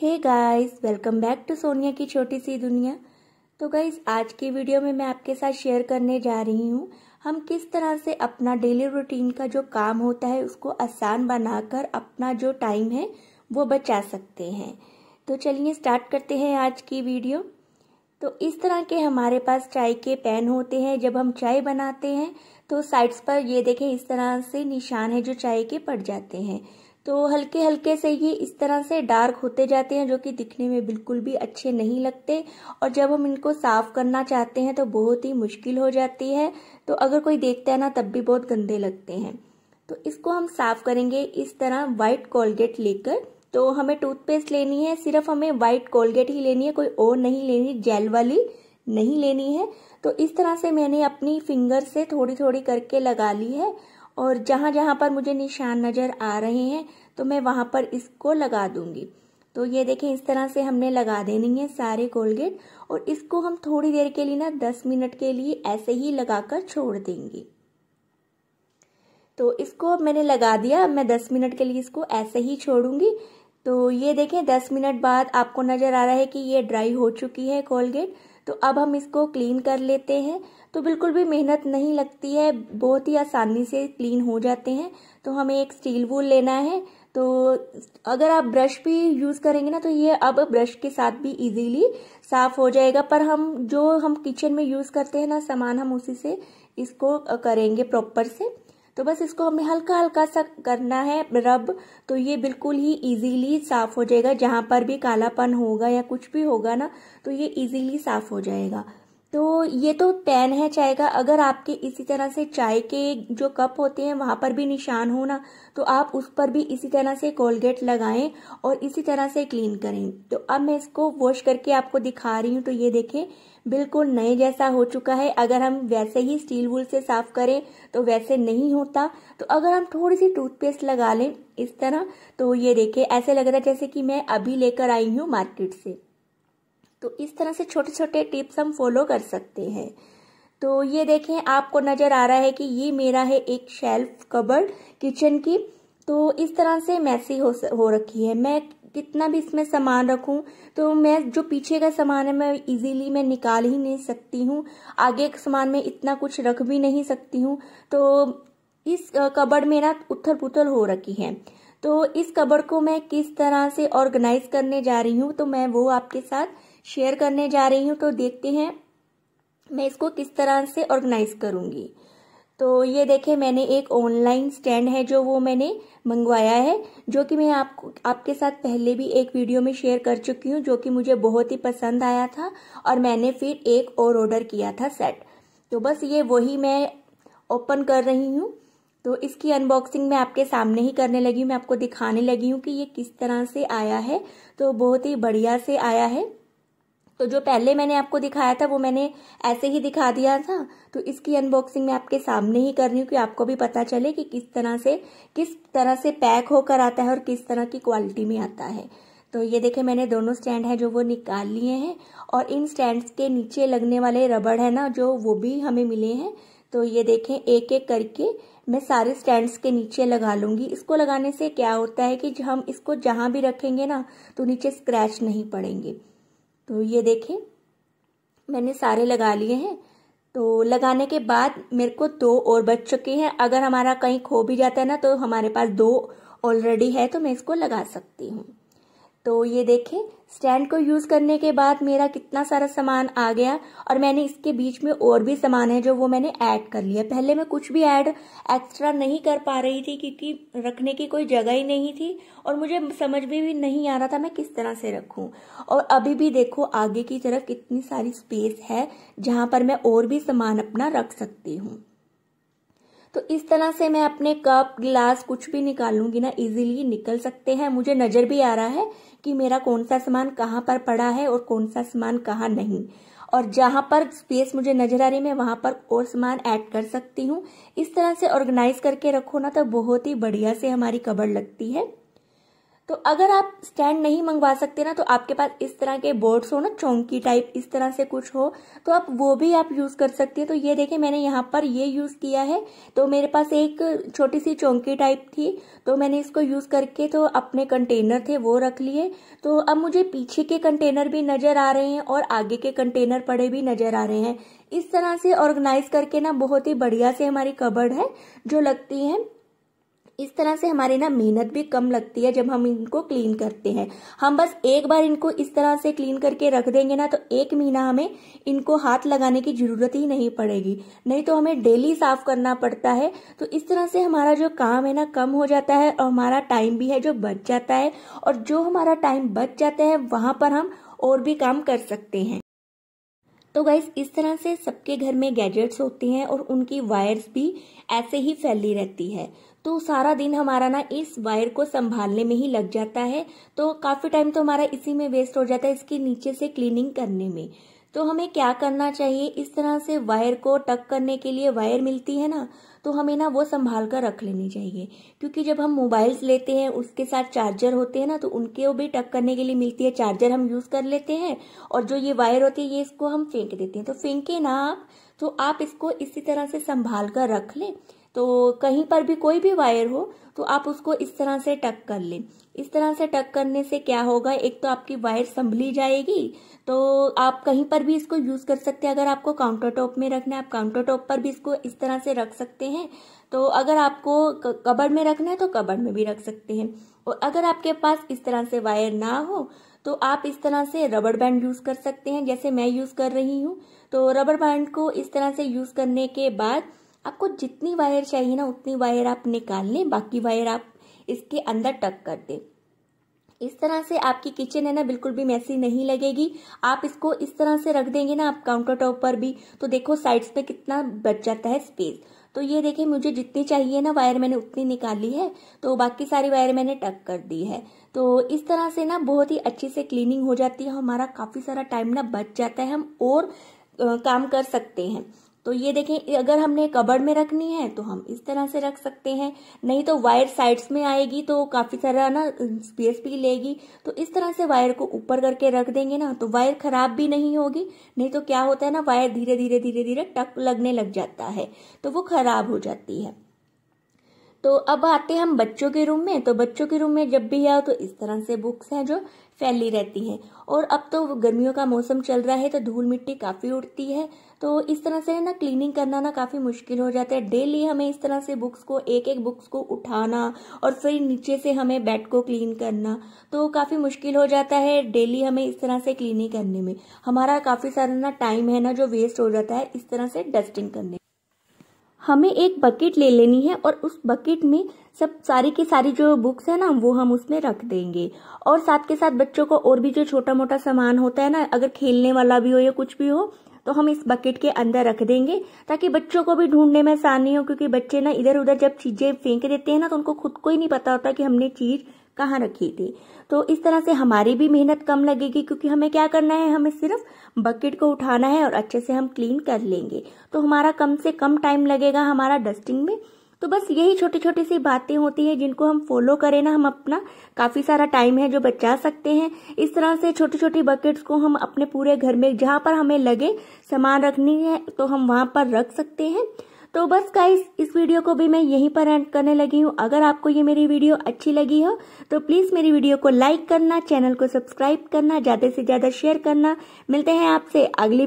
hey guys welcome back to Sonia की छोटी सी दुनिया तो गाइस आज की वीडियो में मैं आपके साथ शेयर करने जा रही हूँ हम किस तरह से अपना डेली रूटीन का जो काम होता है उसको आसान बनाकर अपना जो टाइम है वो बचा सकते हैं तो चलिए स्टार्ट करते हैं आज की वीडियो तो इस तरह के हमारे पास चाय के पैन होते हैं जब हम चाय बनाते हैं तो साइड्स पर ये देखें इस तरह से निशान है जो चाय के पड़ जाते हैं तो हल्के हल्के से ये इस तरह से डार्क होते जाते हैं जो कि दिखने में बिल्कुल भी अच्छे नहीं लगते और जब हम इनको साफ़ करना चाहते हैं तो बहुत ही मुश्किल हो जाती है तो अगर कोई देखता है ना तब भी बहुत गंदे लगते हैं तो इसको हम साफ़ करेंगे इस तरह व्हाइट कोलगेट लेकर तो हमें टूथपेस्ट लेनी है सिर्फ हमें व्हाइट कोलगेट ही लेनी है कोई और नहीं लेनी जेल वाली नहीं लेनी है तो इस तरह से मैंने अपनी फिंगर से थोड़ी थोड़ी करके लगा ली है और जहाँ जहाँ पर मुझे निशान नज़र आ रहे हैं तो मैं वहाँ पर इसको लगा दूँगी तो ये देखें इस तरह से हमने लगा देनी है सारे कोलगेट और इसको हम थोड़ी देर के लिए ना दस मिनट के लिए ऐसे ही लगा कर छोड़ देंगे तो इसको मैंने लगा दिया मैं दस मिनट के लिए इसको ऐसे ही छोड़ूंगी तो ये देखें दस मिनट बाद आपको नज़र आ रहा है कि ये ड्राई हो चुकी है कोलगेट तो अब हम इसको क्लीन कर लेते हैं तो बिल्कुल भी मेहनत नहीं लगती है बहुत ही आसानी से क्लीन हो जाते हैं तो हमें एक स्टील वूल लेना है तो अगर आप ब्रश भी यूज़ करेंगे ना तो ये अब ब्रश के साथ भी इजीली साफ हो जाएगा पर हम जो हम किचन में यूज़ करते हैं ना सामान हम उसी से इसको करेंगे प्रॉपर से तो बस इसको हमें हल्का हल्का सा करना है रब तो ये बिल्कुल ही इजीली साफ़ हो जाएगा जहां पर भी कालापन होगा या कुछ भी होगा ना तो ये इजीली साफ़ हो जाएगा तो ये तो पैन है चाय का अगर आपके इसी तरह से चाय के जो कप होते हैं वहां पर भी निशान हो ना तो आप उस पर भी इसी तरह से कोलगेट लगाएं और इसी तरह से क्लीन करें तो अब मैं इसको वॉश करके आपको दिखा रही हूँ तो ये देखें बिल्कुल नए जैसा हो चुका है अगर हम वैसे ही स्टील वूल से साफ करें तो वैसे नहीं होता तो अगर हम थोड़ी सी टूथपेस्ट लगा लें इस तरह तो ये देखें ऐसे लग रहा है जैसे कि मैं अभी लेकर आई हूँ मार्केट से तो इस तरह से छोटे छोटे टिप्स हम फॉलो कर सकते हैं तो ये देखें आपको नज़र आ रहा है कि ये मेरा है एक शेल्फ कबर्ड किचन की तो इस तरह से मैसी हो हो रखी है मैं कितना भी इसमें सामान रखूं तो मैं जो पीछे का सामान है मैं इजीली मैं निकाल ही नहीं सकती हूँ आगे के सामान में इतना कुछ रख भी नहीं सकती हूँ तो इस कबड़ मेरा उथल पुथल हो रखी है तो इस कबड़ को मैं किस तरह से ऑर्गेनाइज करने जा रही हूँ तो मैं वो आपके साथ शेयर करने जा रही हूँ तो देखते हैं मैं इसको किस तरह से ऑर्गेनाइज करूँगी तो ये देखें मैंने एक ऑनलाइन स्टैंड है जो वो मैंने मंगवाया है जो कि मैं आपको आपके साथ पहले भी एक वीडियो में शेयर कर चुकी हूँ जो कि मुझे बहुत ही पसंद आया था और मैंने फिर एक और ऑर्डर किया था सेट तो बस ये वही मैं ओपन कर रही हूँ तो इसकी अनबॉक्सिंग मैं आपके सामने ही करने लगी हूँ मैं आपको दिखाने लगी हूँ कि ये किस तरह से आया है तो बहुत ही बढ़िया से आया है तो जो पहले मैंने आपको दिखाया था वो मैंने ऐसे ही दिखा दिया था तो इसकी अनबॉक्सिंग मैं आपके सामने ही कर रही हूँ कि आपको भी पता चले कि किस तरह से किस तरह से पैक होकर आता है और किस तरह की क्वालिटी में आता है तो ये देखें मैंने दोनों स्टैंड है जो वो निकाल लिए हैं और इन स्टैंड्स के नीचे लगने वाले रबड़ है ना जो वो भी हमें मिले हैं तो ये देखें एक एक करके मैं सारे स्टैंड्स के नीचे लगा लूँगी इसको लगाने से क्या होता है कि हम इसको जहाँ भी रखेंगे ना तो नीचे स्क्रैच नहीं पड़ेंगे तो ये देखिए मैंने सारे लगा लिए हैं तो लगाने के बाद मेरे को दो और बच चुके हैं अगर हमारा कहीं खो भी जाता है ना तो हमारे पास दो ऑलरेडी है तो मैं इसको लगा सकती हूँ तो ये देखें स्टैंड को यूज़ करने के बाद मेरा कितना सारा सामान आ गया और मैंने इसके बीच में और भी सामान है जो वो मैंने ऐड कर लिया पहले मैं कुछ भी ऐड एक्स्ट्रा नहीं कर पा रही थी क्योंकि रखने की कोई जगह ही नहीं थी और मुझे समझ में भी नहीं आ रहा था मैं किस तरह से रखूं और अभी भी देखो आगे की तरफ कितनी सारी स्पेस है जहाँ पर मैं और भी सामान अपना रख सकती हूँ तो इस तरह से मैं अपने कप ग्लास कुछ भी निकालूंगी ना इजीली निकल सकते हैं मुझे नज़र भी आ रहा है कि मेरा कौन सा सामान कहाँ पर पड़ा है और कौन सा सामान कहाँ नहीं और जहाँ पर स्पेस मुझे नजर आ रही मैं वहाँ पर और सामान ऐड कर सकती हूँ इस तरह से ऑर्गेनाइज करके रखो ना तो बहुत ही बढ़िया से हमारी कबर लगती है तो अगर आप स्टैंड नहीं मंगवा सकते ना तो आपके पास इस तरह के बोर्ड्स हो ना चौंकी टाइप इस तरह से कुछ हो तो आप वो भी आप यूज़ कर सकते हैं तो ये देखें मैंने यहाँ पर ये यूज़ किया है तो मेरे पास एक छोटी सी चौंकी टाइप थी तो मैंने इसको यूज़ करके तो अपने कंटेनर थे वो रख लिए तो अब मुझे पीछे के कंटेनर भी नज़र आ रहे हैं और आगे के कंटेनर पड़े भी नज़र आ रहे हैं इस तरह से ऑर्गेनाइज करके ना बहुत ही बढ़िया से हमारी कबर्ड है जो लगती है इस तरह से हमारी ना मेहनत भी कम लगती है जब हम इनको क्लीन करते हैं हम बस एक बार इनको इस तरह से क्लीन करके रख देंगे ना तो एक महीना हमें इनको हाथ लगाने की जरूरत ही नहीं पड़ेगी नहीं तो हमें डेली साफ करना पड़ता है तो इस तरह से हमारा जो काम है ना कम हो जाता है और हमारा टाइम भी है जो बच जाता है और जो हमारा टाइम बच जाता है वहां पर हम और भी काम कर सकते हैं तो गाइस इस तरह से सबके घर में गैजेट्स होते हैं और उनकी वायर्स भी ऐसे ही फैली रहती है तो सारा दिन हमारा ना इस वायर को संभालने में ही लग जाता है तो काफ़ी टाइम तो हमारा इसी में वेस्ट हो जाता है इसके नीचे से क्लीनिंग करने में तो हमें क्या करना चाहिए इस तरह से वायर को टक करने के लिए वायर मिलती है ना तो हमें ना वो संभाल कर रख लेनी चाहिए क्योंकि जब हम मोबाइल्स लेते हैं उसके साथ चार्जर होते हैं ना तो उनके वो भी टक करने के लिए मिलती है चार्जर हम यूज़ कर लेते हैं और जो ये वायर होती है ये इसको हम फेंक देते हैं तो फेंके ना आप तो आप इसको इसी तरह से संभाल कर रख लें तो कहीं पर भी कोई भी वायर हो तो आप उसको इस तरह से टक कर लें इस तरह से टक करने से क्या होगा एक तो आपकी वायर संभली जाएगी तो आप कहीं पर भी इसको यूज़ कर सकते हैं अगर आपको काउंटर टॉप में रखना है आप काउंटर टॉप पर भी इसको इस तरह से रख सकते हैं तो अगर आपको कबड़ में रखना है तो कबड़ में भी रख सकते हैं और अगर आपके पास इस तरह से वायर ना हो तो आप इस तरह से रबर बैंड यूज़ कर सकते हैं जैसे मैं यूज़ कर रही हूँ तो रबर बैंड को इस तरह से यूज़ करने के बाद आपको जितनी वायर चाहिए ना उतनी वायर आप निकाल लें बाकी वायर आप इसके अंदर टक कर दें इस तरह से आपकी किचन है ना बिल्कुल भी मैसी नहीं लगेगी आप इसको इस तरह से रख देंगे ना आप काउंटर टॉप पर भी तो देखो साइड्स पे कितना बच जाता है स्पेस तो ये देखिए मुझे जितनी चाहिए ना वायर मैंने उतनी निकाली है तो बाकी सारी वायर मैंने टक कर दी है तो इस तरह से ना बहुत ही अच्छे से क्लीनिंग हो जाती है हमारा काफ़ी सारा टाइम ना बच जाता है हम और आ, काम कर सकते हैं तो ये देखें अगर हमने कबड़ में रखनी है तो हम इस तरह से रख सकते हैं नहीं तो वायर साइड्स में आएगी तो काफ़ी सारा ना स्पेस भी लेगी तो इस तरह से वायर को ऊपर करके रख देंगे ना तो वायर खराब भी नहीं होगी नहीं तो क्या होता है ना वायर धीरे धीरे धीरे धीरे टक लगने लग जाता है तो वो खराब हो जाती है तो अब आते हैं हम बच्चों के रूम में तो बच्चों के रूम में जब भी आओ तो इस तरह से बुक्स हैं जो फैली रहती हैं और अब तो गर्मियों का मौसम चल रहा है तो धूल मिट्टी काफ़ी उड़ती है तो इस तरह से ना क्लीनिंग करना ना काफ़ी मुश्किल हो जाता है डेली हमें इस तरह से बुक्स को एक एक बुक्स को उठाना और फिर नीचे से हमें बेड को क्लीन करना तो काफ़ी मुश्किल हो जाता है डेली हमें इस तरह से क्लीनिंग करने में हमारा काफ़ी सारा ना टाइम है ना जो वेस्ट हो जाता है इस तरह से डस्टिंग करने हमें एक बकेट ले लेनी है और उस बकेट में सब सारी की सारी जो बुक्स है ना वो हम उसमें रख देंगे और साथ के साथ बच्चों को और भी जो छोटा मोटा सामान होता है ना अगर खेलने वाला भी हो या कुछ भी हो तो हम इस बकेट के अंदर रख देंगे ताकि बच्चों को भी ढूंढने में आसानी हो क्योंकि बच्चे ना इधर उधर जब चीज़ें फेंक देते हैं ना तो उनको खुद को ही नहीं पता होता कि हमने चीज़ कहाँ रखी थी तो इस तरह से हमारी भी मेहनत कम लगेगी क्योंकि हमें क्या करना है हमें सिर्फ बकेट को उठाना है और अच्छे से हम क्लीन कर लेंगे तो हमारा कम से कम टाइम लगेगा हमारा डस्टिंग में तो बस यही छोटी छोटी सी बातें होती हैं जिनको हम फॉलो करें ना हम अपना काफ़ी सारा टाइम है जो बचा सकते हैं इस तरह से छोटी छोटी बकेट्स को हम अपने पूरे घर में जहाँ पर हमें लगे सामान रखनी है तो हम वहाँ पर रख सकते हैं तो बस गाइस इस वीडियो को भी मैं यहीं पर एंड करने लगी हूँ अगर आपको ये मेरी वीडियो अच्छी लगी हो तो प्लीज़ मेरी वीडियो को लाइक करना चैनल को सब्सक्राइब करना ज़्यादा से ज़्यादा शेयर करना मिलते हैं आपसे अगली